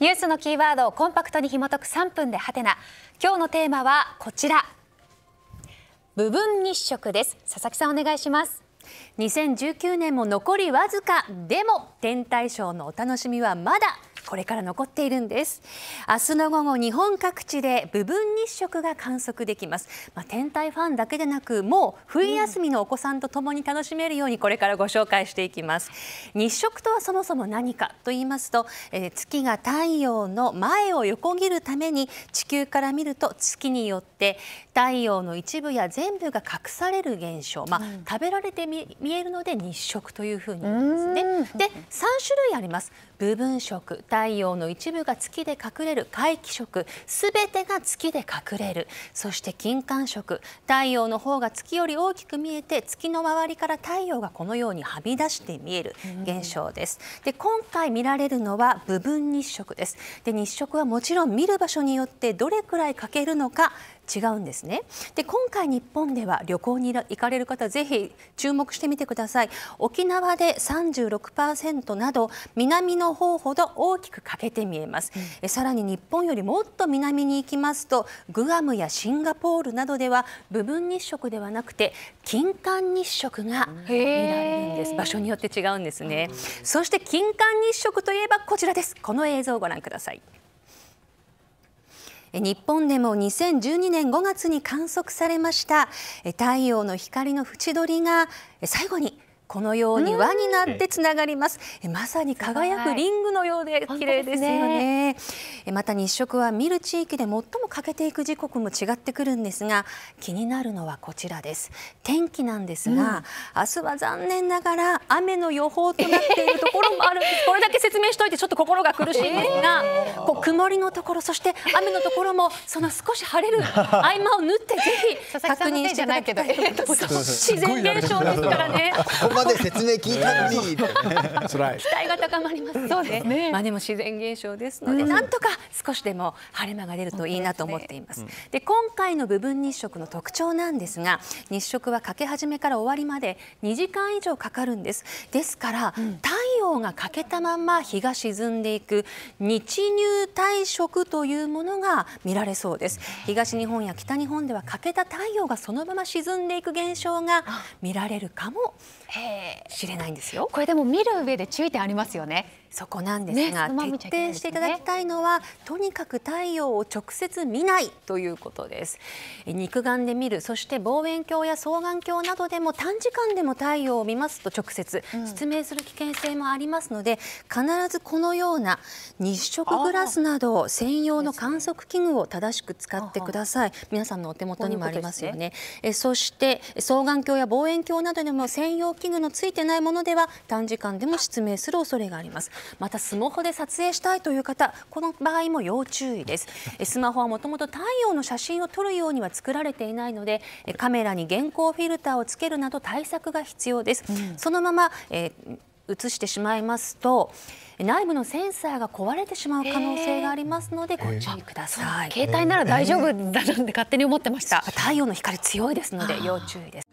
ニュースのキーワードをコンパクトに紐解く3分でハテナ今日のテーマはこちら部分日食です佐々木さんお願いします2019年も残りわずかでも天体ショーのお楽しみはまだこれから残っているんです明日の午後日本各地で部分日食が観測できますまあ、天体ファンだけでなくもう冬休みのお子さんと共に楽しめるようにこれからご紹介していきます、日食とはそもそも何かと言いますと、えー、月が太陽の前を横切るために地球から見ると月によって太陽の一部や全部が隠される現象、まあ、食べられて見えるので日食というふうに言うんですね。で3種類あります部分食太太陽の一部が月で隠れる皆既食すべてが月で隠れるそして金環食太陽の方が月より大きく見えて月の周りから太陽がこのようにはみ出して見える現象です。で今回見られるのは部分日食ですで日食はもちろん見る場所によってどれくらい欠けるのか違うんですねで今回日本では旅行に行かれる方ぜひ注目してみてください沖縄で36%など南の方ほど大きく欠けて見えます、うん、さらに日本よりもっと南に行きますとグアムやシンガポールなどでは部分日食ではなくて金環日食が見られるんです場所によって違うんですね、そして金環日食といえばこちらですこの映像をご覧ください日本でも2012年5月に観測されました太陽の光の縁取りが最後にこのように輪になってつながります。まさに輝くリングのようで綺麗ですよね。ねまた日食は見る地域で最も欠けていく時刻も違ってくるんですが、気になるのはこちらです。天気なんですが、うん、明日は残念ながら雨の予報となっているところもあるんです。これだけ説明しといてちょっと心が苦しいんですが、えー、こう曇りのところそして雨のところもその少し晴れる 合間を縫ってぜひ確認していただきたい。自然現象ですからね。まで説明聞いたのに、辛い期待が高まりますそうですねまあでも自然現象ですので、なんとか少しでも晴れ間が出るといいなと思っています、で今回の部分日食の特徴なんですが日食は欠け始めから終わりまで2時間以上かかるんですですから、うん、太陽が欠けたまま日が沈んでいく日入退色というものが見られそうです東日本や北日本では欠けた太陽がそのまま沈んでいく現象が見られるかもしれないんですよこれでも見る上で注意点ありますよねそこなんですが、ね、徹底していただきたいのは、とにかく太陽を直接見ないということです肉眼で見るそして望遠鏡や双眼鏡などでも短時間でも太陽を見ますと直接失明する危険性もありますので必ずこのような日食グラスなど専用の観測器具を正しく使ってください皆さんのお手元にもありますよねえそして双眼鏡や望遠鏡などでも専用器具のついてないものでは短時間でも失明する恐れがありますまたスマホで撮影したいという方この場合も要注意ですスマホはもともと太陽の写真を撮るようには作られていないのでカメラに現行フィルターをつけるなど対策が必要です、うん、そのまま、えー移してしまいますと内部のセンサーが壊れてしまう可能性がありますのでご注意ください、携帯なら大丈夫だなんて勝手に思ってました太陽の光強いですので要注意です